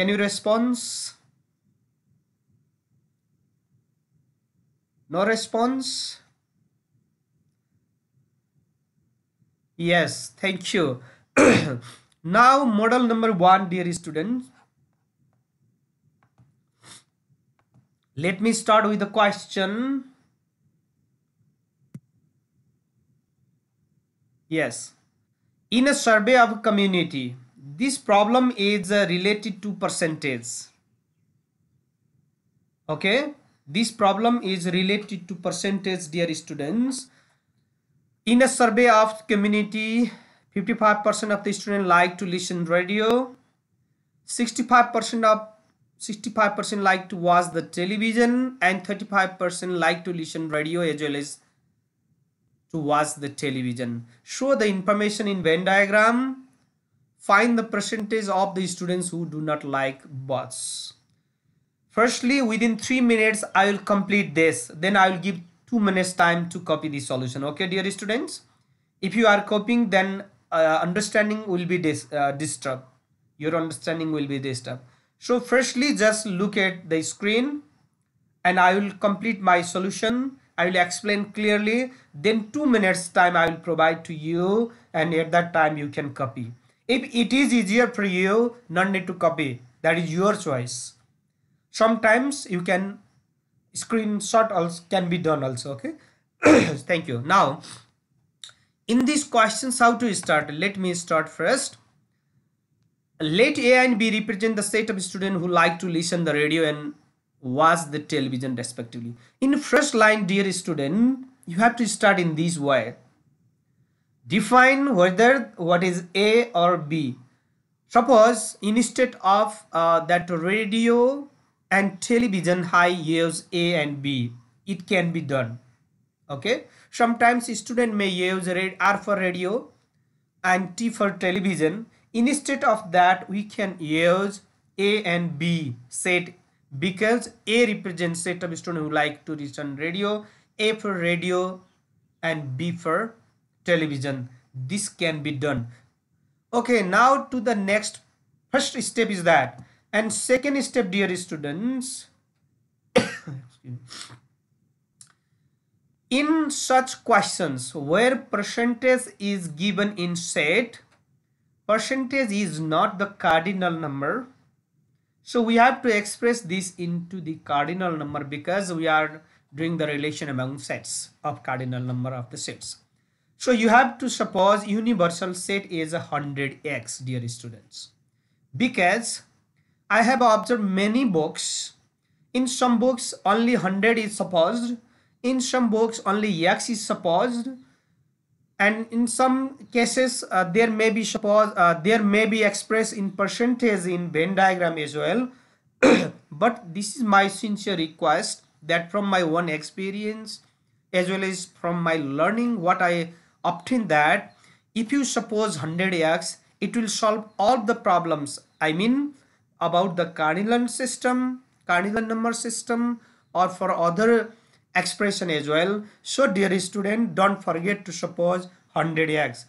Can you response? No response? Yes, thank you. now model number one, dear students. Let me start with the question. Yes. In a survey of community, this problem is uh, related to percentage okay this problem is related to percentage dear students in a survey of community 55% of the students like to listen radio 65% of 65% like to watch the television and 35% like to listen radio as well as to watch the television show the information in Venn diagram Find the percentage of the students who do not like bots. Firstly, within 3 minutes, I will complete this. Then I will give 2 minutes time to copy the solution. Okay, dear students? If you are copying, then uh, understanding will be dis uh, disturbed. Your understanding will be disturbed. So firstly, just look at the screen and I will complete my solution. I will explain clearly. Then two minutes time I will provide to you and at that time you can copy. If it is easier for you, none need to copy. That is your choice. Sometimes you can screenshot also can be done also. Okay. Thank you. Now, in these questions, how to start? Let me start first. Let A and B represent the set of students who like to listen the radio and watch the television respectively. In first line, dear student, you have to start in this way. Define whether what is A or B. Suppose instead of uh, that radio and television high use A and B. It can be done. Okay. Sometimes student may use R for radio and T for television. Instead of that, we can use A and B set because A represents set of student who like to listen radio, A for radio and B for television this can be done okay now to the next first step is that and second step dear students in such questions where percentage is given in set percentage is not the cardinal number so we have to express this into the cardinal number because we are doing the relation among sets of cardinal number of the sets so you have to suppose universal set is 100x dear students because I have observed many books in some books only 100 is supposed in some books only x is supposed and in some cases uh, there may be suppose uh, there may be expressed in percentage in Venn diagram as well but this is my sincere request that from my own experience as well as from my learning what I obtain that if you suppose 100x it will solve all the problems i mean about the cardinal system Carnillan number system or for other expression as well so dear student don't forget to suppose 100x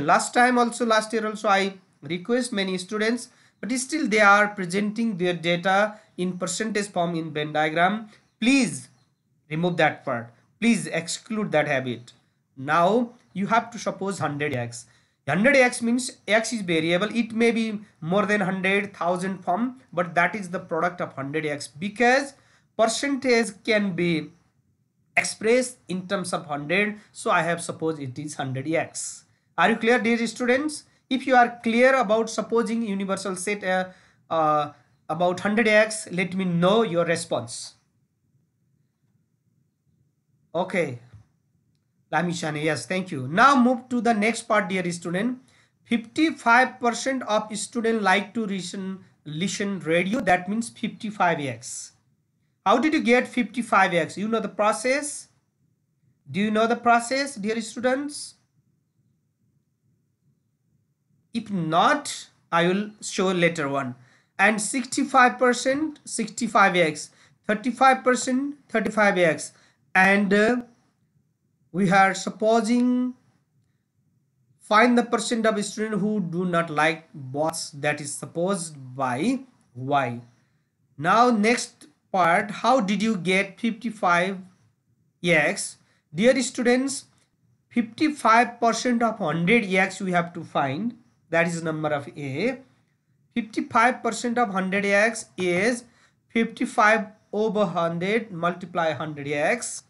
last time also last year also i request many students but still they are presenting their data in percentage form in venn diagram please remove that part please exclude that habit now you have to suppose 100x. 100x means x is variable. It may be more than 100,000 form, but that is the product of 100x because percentage can be expressed in terms of 100. So I have supposed it is 100x. Are you clear, dear students? If you are clear about supposing universal set uh, uh, about 100x, let me know your response. Okay, Lamishane. Yes, thank you. Now move to the next part, dear student. 55% of students like to listen, listen radio. That means 55x. How did you get 55x? You know the process? Do you know the process, dear students? If not, I will show later one. And 65%, 65x. 35%, 35x. And... Uh, we are supposing find the percent of students who do not like bots that is supposed by y now next part how did you get 55 x dear students 55 percent of 100 x we have to find that is number of a 55 percent of 100 x is 55 over 100 multiply 100 x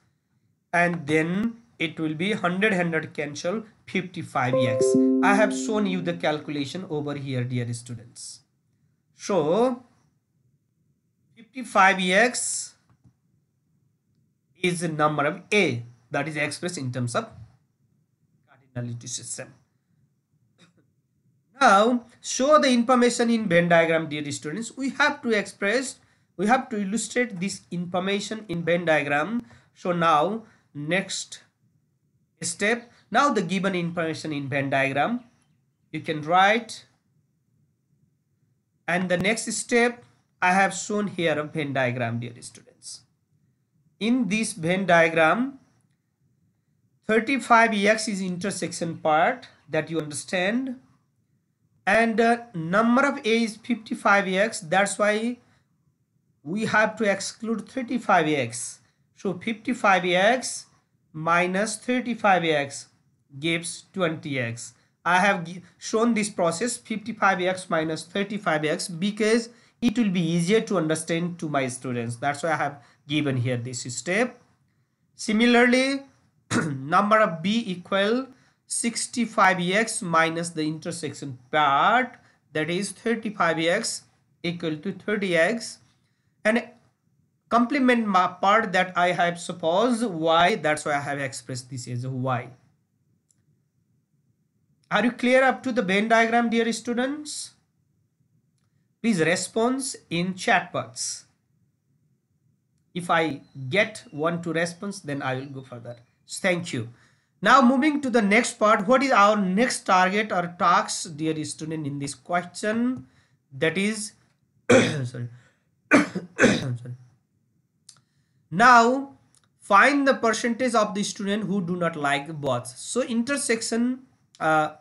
and then it will be 100 100 cancel 55x i have shown you the calculation over here dear students so 55x is the number of a that is expressed in terms of cardinality system now show the information in venn diagram dear students we have to express we have to illustrate this information in venn diagram so now next step. Now the given information in Venn diagram, you can write. And the next step, I have shown here a Venn diagram, dear students. In this Venn diagram, 35x is intersection part that you understand. And uh, number of a is 55x. That's why we have to exclude 35x. So 55x minus 35x gives 20x. I have shown this process 55x minus 35x because it will be easier to understand to my students. That's why I have given here this step. Similarly, number of b equal 65x minus the intersection part that is 35x equal to 30x and complement my part that I have suppose y that's why I have expressed this as y are you clear up to the Venn diagram dear students please response in chat box if I get one two response then I will go further thank you now moving to the next part what is our next target or task dear student in this question that is sorry, sorry. Now find the percentage of the student who do not like bots. So intersection, uh,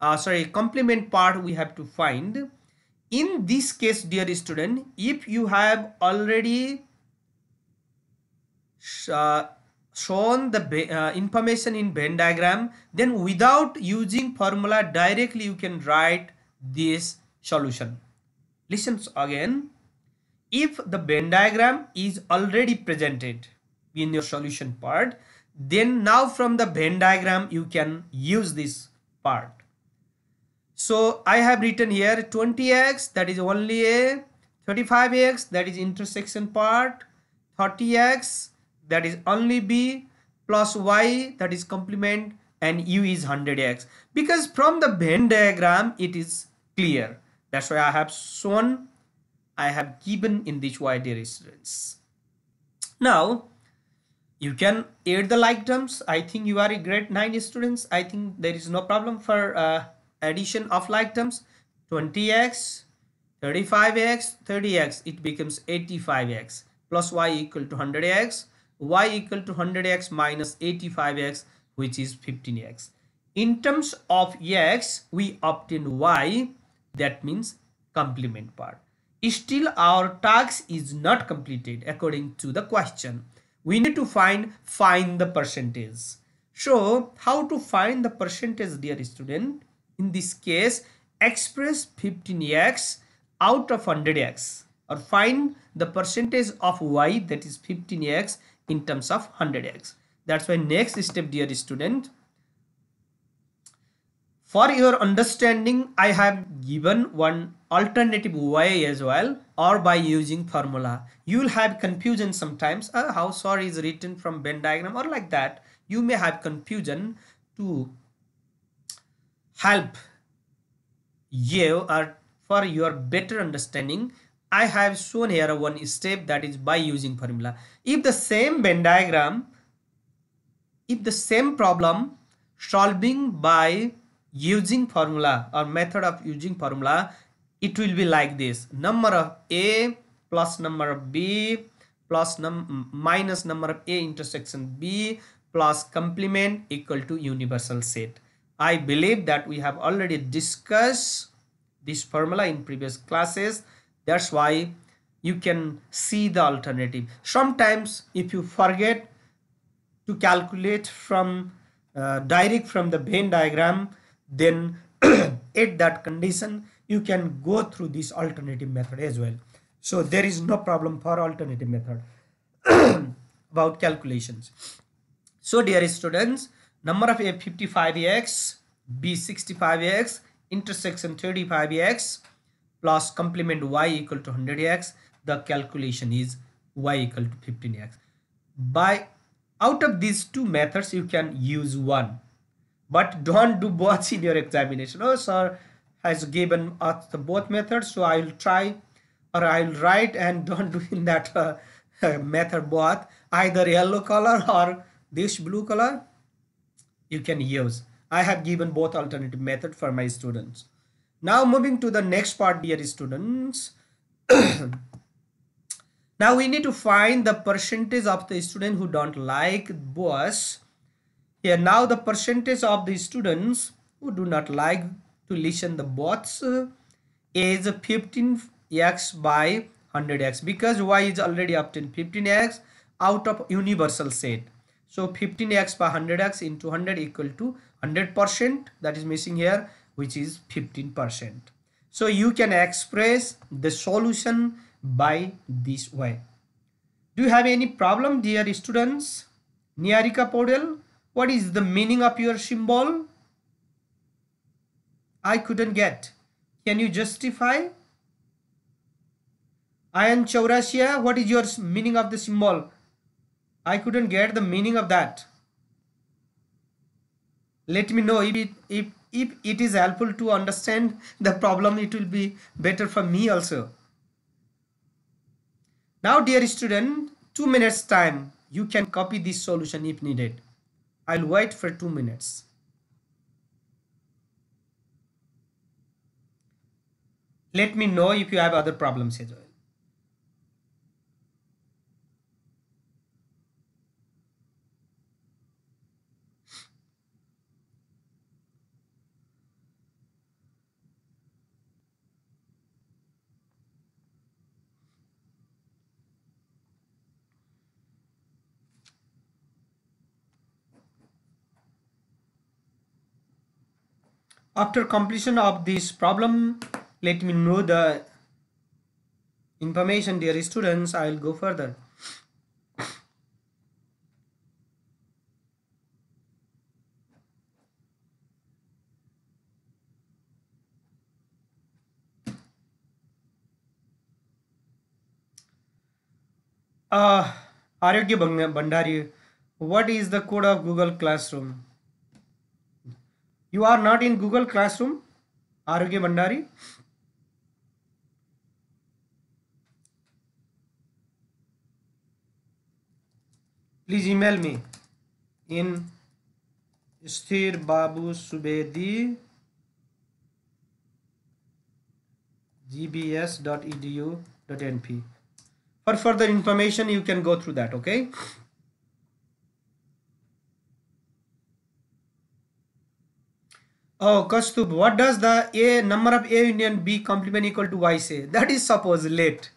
uh, sorry, complement part we have to find. In this case, dear student, if you have already uh, shown the uh, information in Venn diagram, then without using formula directly you can write this solution. Listen again. If the Venn diagram is already presented in your solution part, then now from the Venn diagram, you can use this part. So I have written here 20x that is only a 35x that is intersection part 30x that is only b plus y that is complement and u is 100x because from the Venn diagram it is clear that's why I have shown I have given in this YD reference. Now, you can add the like terms. I think you are a grade 9 students. I think there is no problem for uh, addition of like terms. 20x, 35x, 30x, it becomes 85x plus y equal to 100x, y equal to 100x minus 85x which is 15x. In terms of x, we obtain y that means complement part. Still, our task is not completed according to the question. We need to find, find the percentage. So, how to find the percentage, dear student? In this case, express 15x out of 100x or find the percentage of y that is 15x in terms of 100x. That's why next step, dear student, for your understanding, I have given one alternative way as well or by using formula. You will have confusion sometimes. Uh, how sorry is written from Venn diagram or like that. You may have confusion to help you or for your better understanding. I have shown here one step that is by using formula. If the same Venn diagram, if the same problem solving by using formula or method of using formula it will be like this number of a plus number of b plus num minus number of a intersection b plus complement equal to universal set i believe that we have already discussed this formula in previous classes that's why you can see the alternative sometimes if you forget to calculate from uh, direct from the venn diagram then at that condition you can go through this alternative method as well so there is no problem for alternative method about calculations so dear students number of a55x b65x intersection 35x plus complement y equal to 100x the calculation is y equal to 15x by out of these two methods you can use one but don't do both in your examination oh sir has given us the both methods so i'll try or i'll write and don't do in that uh, method both either yellow color or this blue color you can use i have given both alternative method for my students now moving to the next part dear students now we need to find the percentage of the student who don't like both here now the percentage of the students who do not like to listen the bots is 15x by 100x because y is already obtained 15x out of universal set. So 15x by 100x into 100 equal to 100% that is missing here which is 15%. So you can express the solution by this way. Do you have any problem dear students? Niarika Podel? What is the meaning of your symbol? I couldn't get. Can you justify? Ayan Chaurasia, what is your meaning of the symbol? I couldn't get the meaning of that. Let me know if it, if, if it is helpful to understand the problem, it will be better for me also. Now dear student, 2 minutes time, you can copy this solution if needed. I'll wait for two minutes. Let me know if you have other problems as well. After completion of this problem, let me know the information dear students. I will go further. Uh, Arogya Bandari, what is the code of Google Classroom? You are not in Google Classroom Arogya Bhandari please email me in Sthir Babu Subedi gbs dot dot edu np for further information you can go through that okay Oh, Kastub, what does the A number of A union B complement equal to Y say? That is suppose let.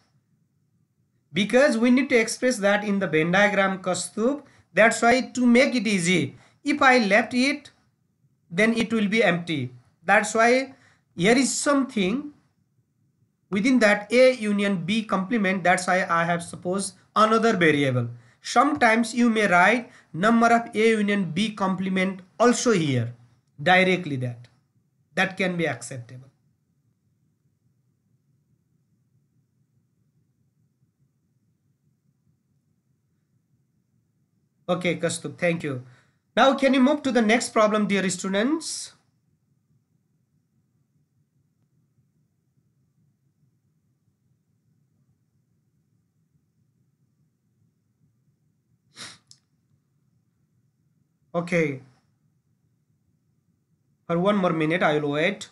Because we need to express that in the Venn diagram, Kastub. That's why to make it easy, if I left it, then it will be empty. That's why here is something within that A union B complement. That's why I have suppose another variable. Sometimes you may write number of A union B complement also here directly that that can be acceptable okay Kastup thank you now can you move to the next problem dear students okay for one more minute I will wait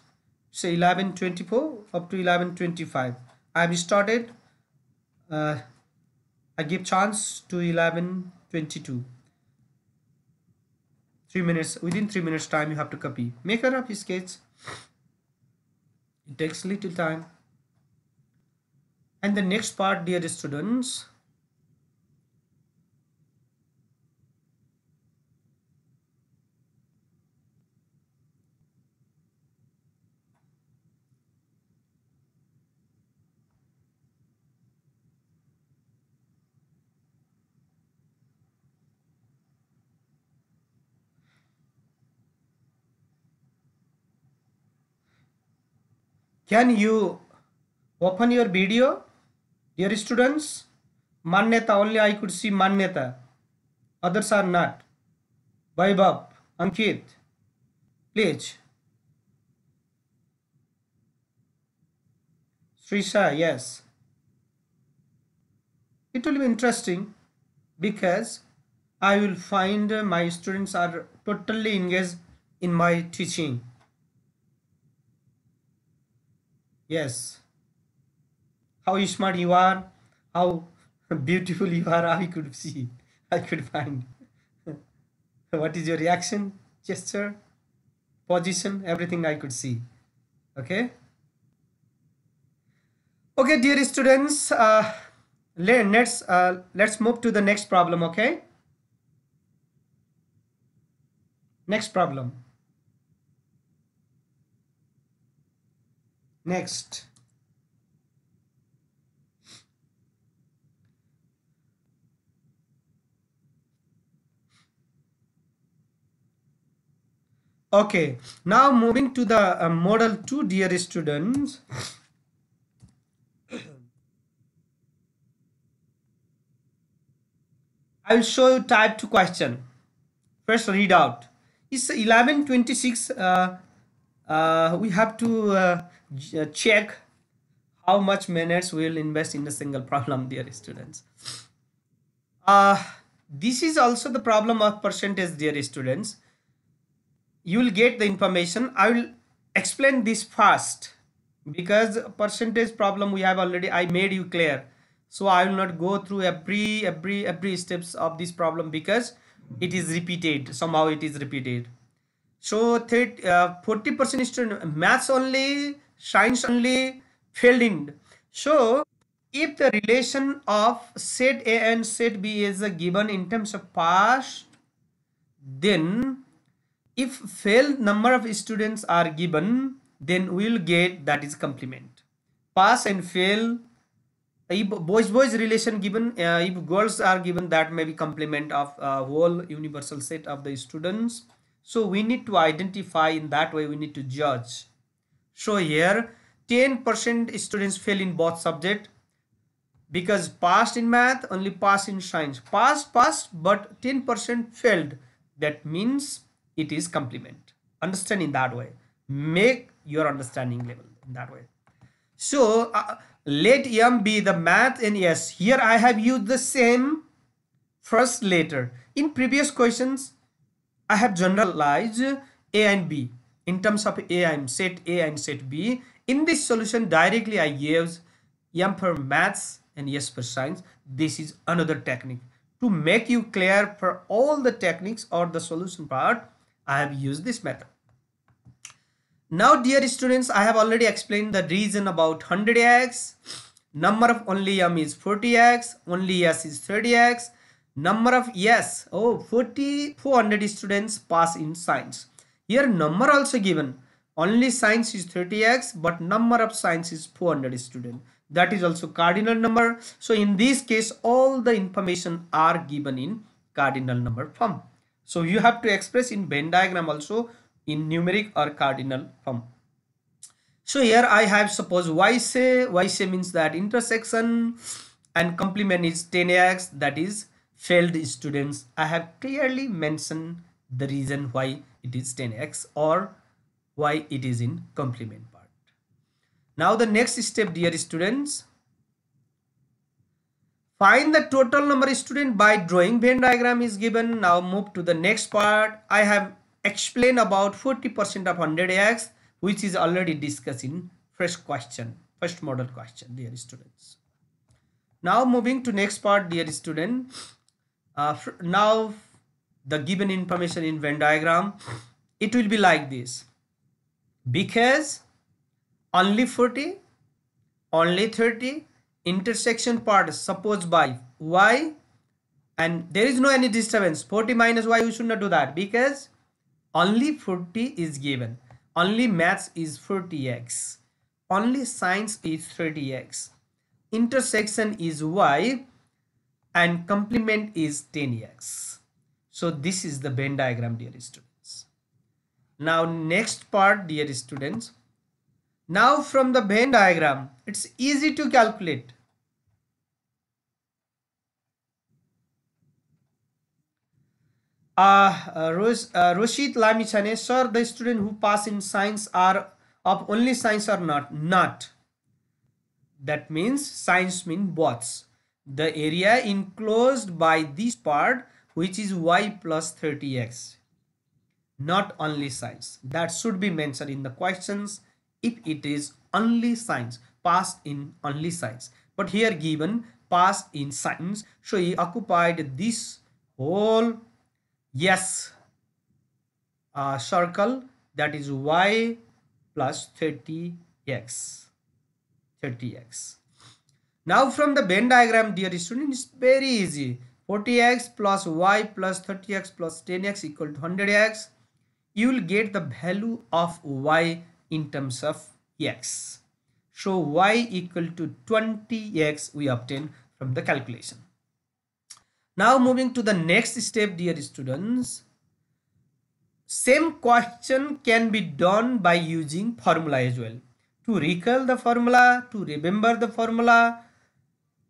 say 11.24 up to 11.25 I have started uh, I give chance to 11.22 3 minutes within 3 minutes time you have to copy make a rough sketch it takes little time and the next part dear students can you open your video dear students manyata only i could see manyata others are not vaibhav ankit please Srisha, yes. It will be interesting because I will find my students are totally engaged in my teaching. Yes. How smart you are. How beautiful you are. I could see. I could find. what is your reaction, gesture, position, everything I could see. Okay. Okay, dear students. Uh, let's uh, let's move to the next problem. Okay. Next problem. Next. Okay, now moving to the uh, model 2, dear students. I will show you type 2 question. First read out. It's 1126. Uh, uh, we have to uh, uh, check how much minutes we will invest in a single problem dear students uh, this is also the problem of percentage dear students you will get the information i will explain this first because percentage problem we have already i made you clear so i will not go through every every every steps of this problem because it is repeated somehow it is repeated so 30 uh, 40 percent student maths only science only failed in. So if the relation of set A and set B is given in terms of past, then if failed number of students are given, then we'll get that is complement. Pass and fail, if boys-boys relation given, uh, if girls are given, that may be complement of uh, whole universal set of the students. So we need to identify in that way, we need to judge. So here 10% students fail in both subject because passed in math only passed in science passed passed but 10% failed that means it is complement understand in that way make your understanding level in that way so uh, let m be the math and yes here i have used the same first letter in previous questions i have generalized a and b in terms of A and set A and set B. In this solution directly I use M for maths and S for science. This is another technique. To make you clear for all the techniques or the solution part, I have used this method. Now dear students, I have already explained the reason about 100x. Number of only m is 40x, only s is 30x. Number of yes, oh 40, 400 students pass in science. Here number also given. Only science is 30x but number of science is 400 student. That is also cardinal number. So in this case all the information are given in cardinal number form. So you have to express in Venn diagram also in numeric or cardinal form. So here I have suppose y say, y say means that intersection and complement is 10x that is failed students. I have clearly mentioned the reason why it is 10x or why it is in complement part. Now the next step dear students, find the total number of students by drawing Venn diagram is given. Now move to the next part. I have explained about 40% of 100x which is already discussed in first question, first model question dear students. Now moving to next part dear student. Uh, now the given information in Venn diagram, it will be like this. Because only 40, only 30 intersection part, supposed by y and there is no any disturbance 40 minus y you should not do that because only 40 is given only maths is 40x only science is 30x intersection is y and complement is 10x so this is the Venn diagram, dear students. Now next part, dear students. Now from the Venn diagram, it's easy to calculate. Uh, uh, Rosh, uh, Roshit Lamichane, sir, the student who pass in science are of only science or not? Not. That means science means both. The area enclosed by this part which is y plus 30x not only science that should be mentioned in the questions if it is only science passed in only science but here given passed in science so he occupied this whole yes uh, circle that is y plus 30x 30x now from the venn diagram dear student it's very easy 40x plus y plus 30x plus 10x equal to 100x, you will get the value of y in terms of x. So y equal to 20x we obtain from the calculation. Now moving to the next step dear students. Same question can be done by using formula as well. To recall the formula, to remember the formula,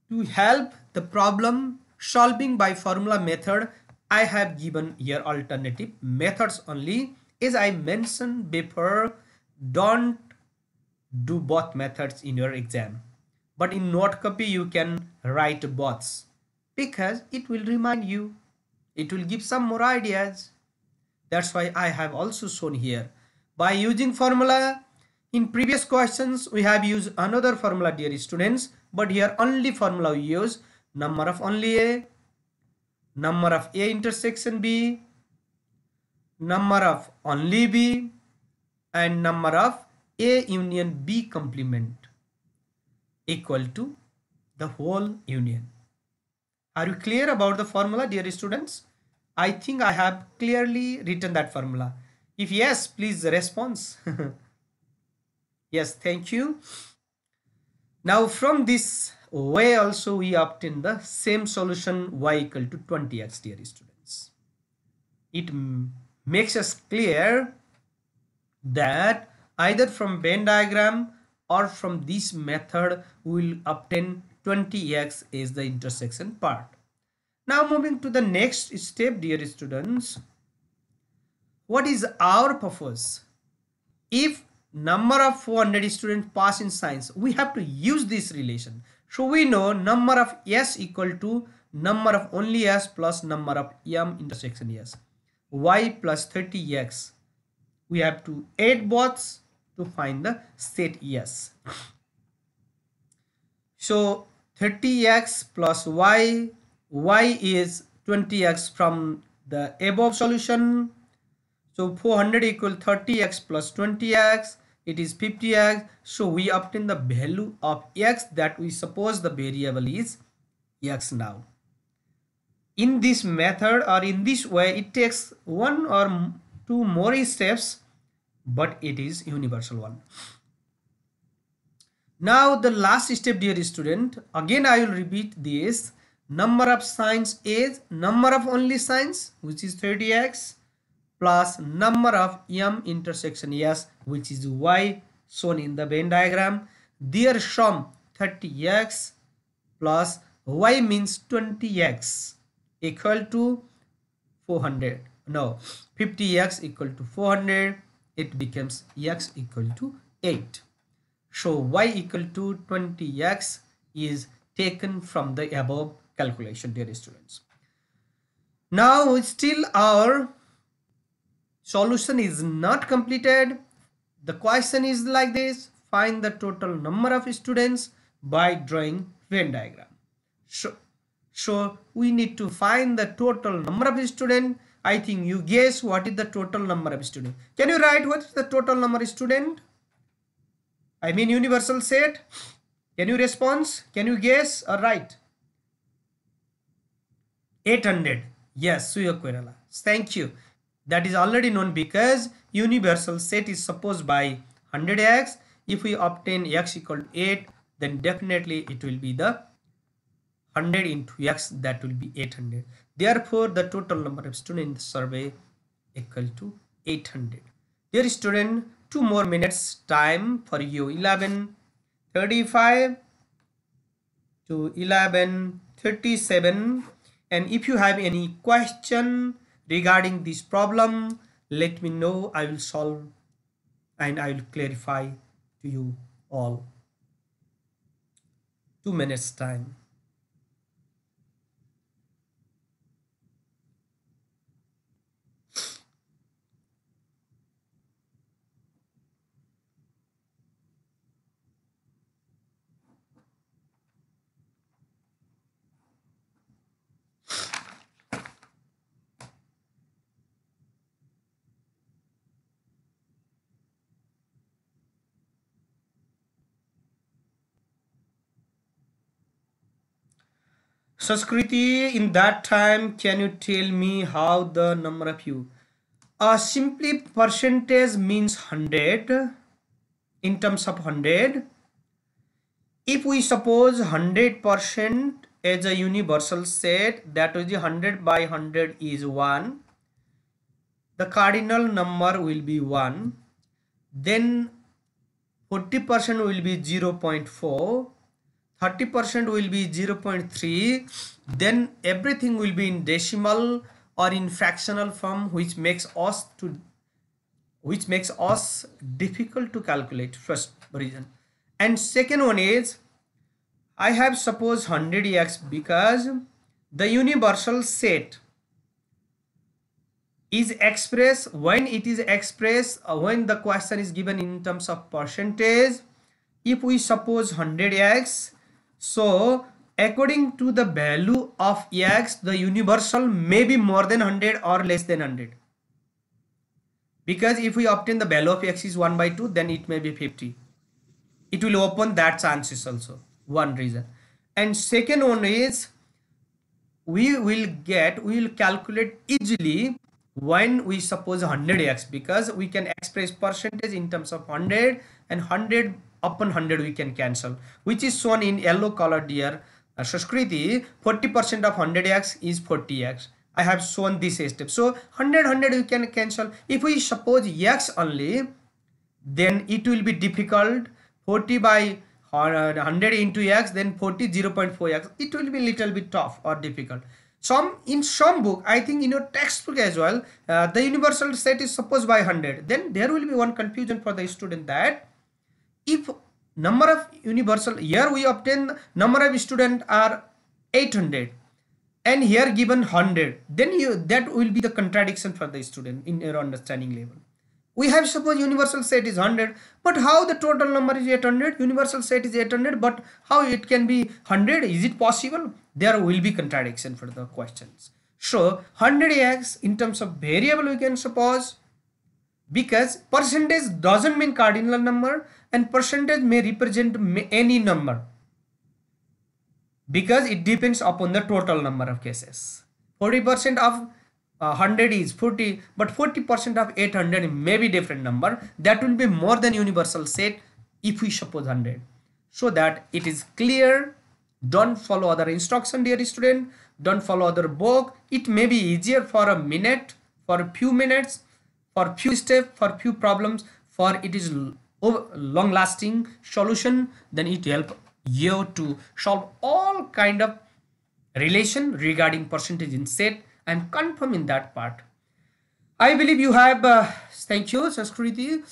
to help the problem solving by formula method I have given here alternative methods only as I mentioned before don't do both methods in your exam but in note copy you can write both because it will remind you it will give some more ideas that's why I have also shown here by using formula in previous questions we have used another formula dear students but here only formula we use number of only A, number of A intersection B, number of only B and number of A union B complement equal to the whole union. Are you clear about the formula dear students? I think I have clearly written that formula. If yes, please response. yes, thank you. Now from this y also we obtain the same solution y equal to 20x dear students it makes us clear that either from Venn diagram or from this method we will obtain 20x is the intersection part now moving to the next step dear students what is our purpose if number of 400 students pass in science we have to use this relation so we know number of s equal to number of only s plus number of m intersection s y plus 30x we have to add both to find the state s so 30x plus y y is 20x from the above solution so 400 equal 30x plus 20x it is 50x so we obtain the value of x that we suppose the variable is x now in this method or in this way it takes one or two more steps but it is universal one now the last step dear student again i will repeat this number of signs is number of only signs which is 30x plus number of m intersection s which is y shown in the Venn diagram. Their sum 30x plus y means 20x equal to 400 no 50x equal to 400 it becomes x equal to 8 so y equal to 20x is taken from the above calculation dear students now still our solution is not completed the question is like this find the total number of students by drawing venn diagram so so we need to find the total number of students. I think you guess what is the total number of students. Can you write what is the total number of student? I mean universal set. Can you response? Can you guess or write? 800. Yes, Suya Quirala. Thank you that is already known because universal set is supposed by 100x if we obtain x equal to 8 then definitely it will be the 100 into x that will be 800 therefore the total number of students in the survey equal to 800 dear student two more minutes time for you 11 35 to 11 37 and if you have any question regarding this problem let me know i will solve and i will clarify to you all two minutes time Sanskriti in that time can you tell me how the number of you uh, simply percentage means 100 in terms of 100 if we suppose 100% as a universal set that is 100 by 100 is 1 the cardinal number will be 1 then 40% will be 0 0.4 30% will be 0.3 then everything will be in decimal or in fractional form which makes us to which makes us difficult to calculate first reason and second one is I have suppose 100x because the universal set is expressed when it is expressed uh, when the question is given in terms of percentage if we suppose 100x so according to the value of x, the universal may be more than 100 or less than 100. Because if we obtain the value of X is 1 by 2, then it may be 50. It will open that chances also. One reason. And second one is we will get, we will calculate easily when we suppose 100x because we can express percentage in terms of 100 and 100 upon 100 we can cancel which is shown in yellow colored here uh, 40% of 100x is 40x I have shown this step so 100 100 we can cancel if we suppose x only then it will be difficult 40 by 100 uh, into x then 40 0.4x it will be little bit tough or difficult some in some book i think in your textbook as well uh, the universal set is supposed by 100 then there will be one confusion for the student that if number of universal here we obtain number of student are 800 and here given 100 then you that will be the contradiction for the student in your understanding level we have suppose universal set is 100 but how the total number is 800 universal set is 800 but how it can be 100 is it possible there will be contradiction for the questions so 100x in terms of variable we can suppose because percentage doesn't mean cardinal number and percentage may represent any number because it depends upon the total number of cases 40% of uh, 100 is 40 but 40% of 800 may be different number that will be more than universal set if we suppose 100 so that it is clear don't follow other instruction dear student don't follow other book it may be easier for a minute for a few minutes for few steps for few problems for it is long lasting solution then it help you to solve all kind of relation regarding percentage in set i'm confirming that part i believe you have uh, thank you sanskriti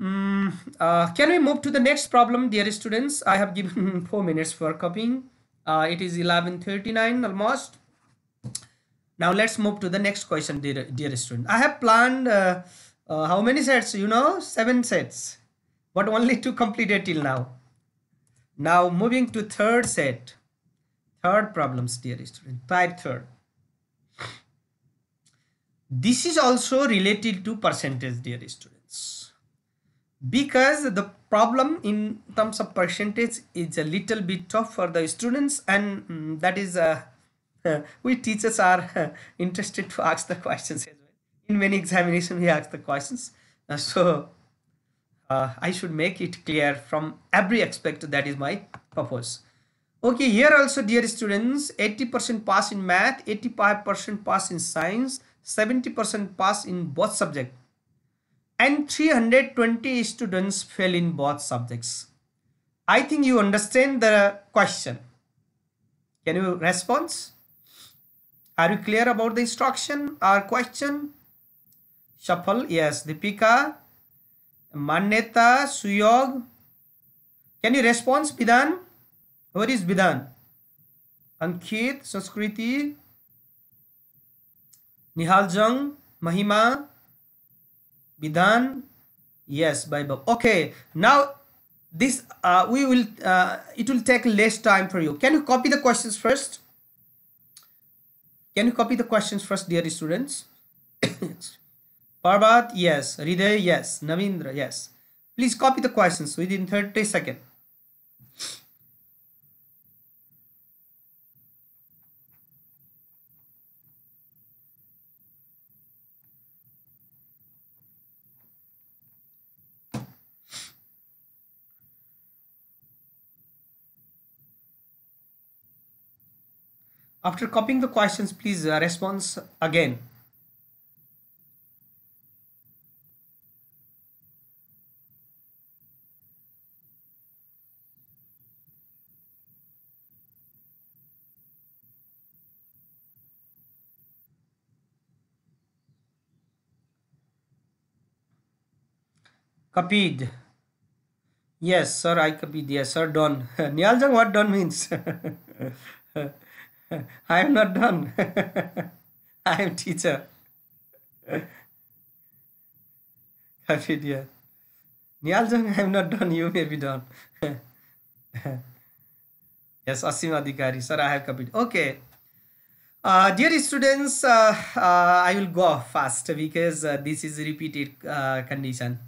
um, uh, can we move to the next problem dear students i have given four minutes for copying uh, it is 11:39 almost now let's move to the next question dear, dear student i have planned uh, uh, how many sets you know seven sets but only two completed till now. Now moving to third set, third problems dear student, type third. This is also related to percentage dear students because the problem in terms of percentage is a little bit tough for the students and mm, that is uh, we teachers are interested to ask the questions as well. In many examinations we ask the questions uh, so uh, I should make it clear from every aspect that is my purpose. Okay, here also dear students, 80% pass in math, 85% pass in science, 70% pass in both subjects and 320 students fail in both subjects. I think you understand the question. Can you respond? Are you clear about the instruction or question? Shuffle, yes. Deepika, Manyata, Suyog. Can you respond, Bidan? what Bidan? Ankit, Sanskriti, Nihaljang, Mahima, Bidan. Yes, Bible. Okay, now this uh, we will uh, it will take less time for you. Can you copy the questions first? Can you copy the questions first, dear students? Parbat, yes. Riday, yes. Navindra, yes. Please copy the questions within 30 seconds. After copying the questions, please uh, again. Copied. Yes, sir, I copied. Yes, sir, done. Nialjang. what done means? I am not done. I am teacher. copied, Yes. Nialjang. I am not done. You may be done. yes, Asim Adhikari, sir, I have copied. Okay. Uh, dear students, uh, uh, I will go fast because uh, this is repeated uh, condition.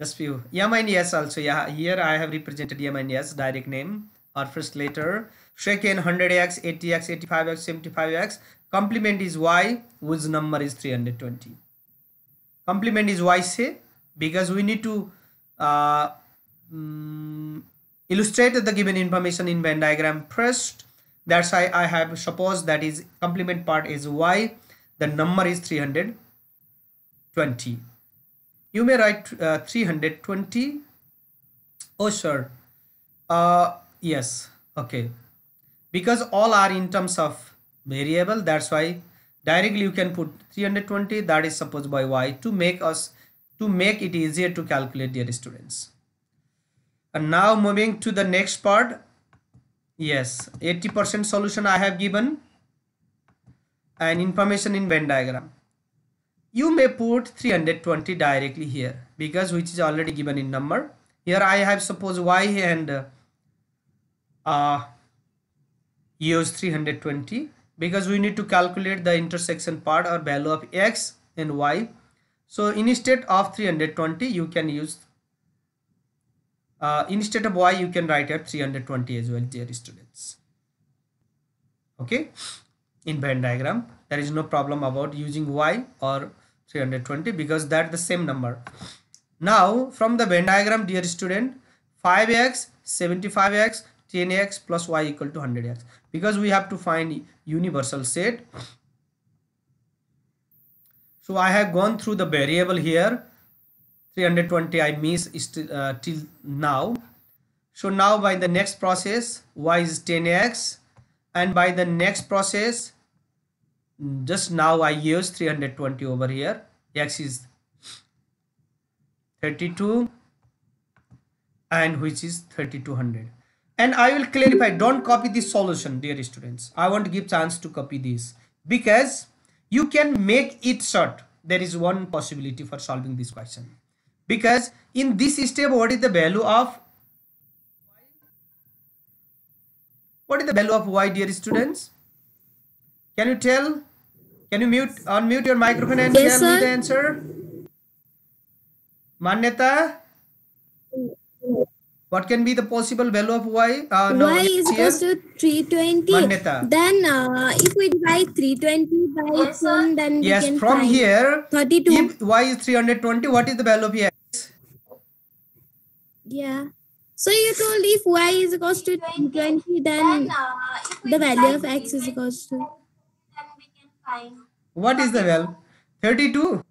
Just few. Yam yes also. Yeah, here I have represented yam yes direct name or first letter. Second 100x, 80x, 85x, 75x. Complement is y whose number is 320. Complement is y say because we need to uh, um, illustrate the given information in Venn diagram first. That's why I have suppose that is complement part is y. The number is 320. You may write uh, 320. Oh, sure. Uh, yes. Okay. Because all are in terms of variable. That's why directly you can put 320. That is supposed by y to make us to make it easier to calculate dear students. And now moving to the next part. Yes, 80% solution I have given and information in Venn diagram you may put 320 directly here because which is already given in number here I have suppose y and uh, uh use 320 because we need to calculate the intersection part or value of x and y so instead of 320 you can use uh, instead of y you can write at 320 as well dear students okay in Venn diagram there is no problem about using y or 320 because that the same number. Now from the Venn diagram dear student 5x 75x 10x plus y equal to 100x because we have to find universal set. So I have gone through the variable here 320 I miss still, uh, till now. So now by the next process y is 10x and by the next process just now I use 320 over here x is 32 and which is 3200 and I will clarify don't copy this solution dear students I want to give chance to copy this because you can make it short there is one possibility for solving this question because in this step what is the value of what is the value of y dear students can you tell can you mute unmute your microphone and yes, share me the answer? Manyata? What can be the possible value of y? Uh, no, y is equal to 320. Manneta, Then uh, if we divide 320 by yes, 1, then yes, we can from find here, 32. If y is 320, what is the value of x? Yeah. So you told if y is equal to 20, then, then uh, the value of x is equal to Five. What is the value? 32.